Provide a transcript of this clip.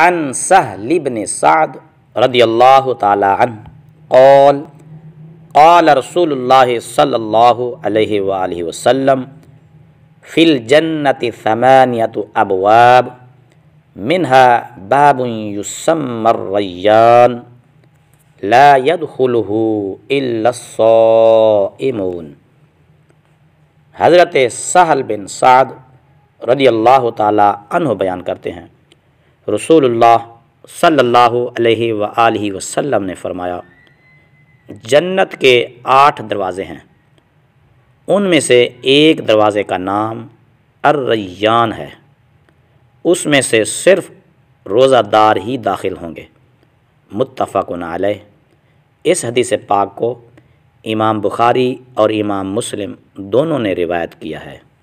عن سہل بن سعد رضی اللہ تعالی عنہ قول قال رسول اللہ صلی اللہ علیہ وآلہ وسلم فی الجنة سمانیت ابواب منہا يدخله الا الصائمون حضرت سہل بن سعد رضی اللہ تعالی عنہ بیان کرتے ہیں رسول اللہ صلی اللہ علیہ و وسلم نے فرمایا جنت کے آٹھ دروازے ہیں ان میں سے ایک دروازے کا نام ارریان ہے اس میں سے صرف روزہ دار ہی داخل ہوں گے متفق علیہ اس حدیث پاک کو امام بخاری اور امام مسلم دونوں نے روایت کیا ہے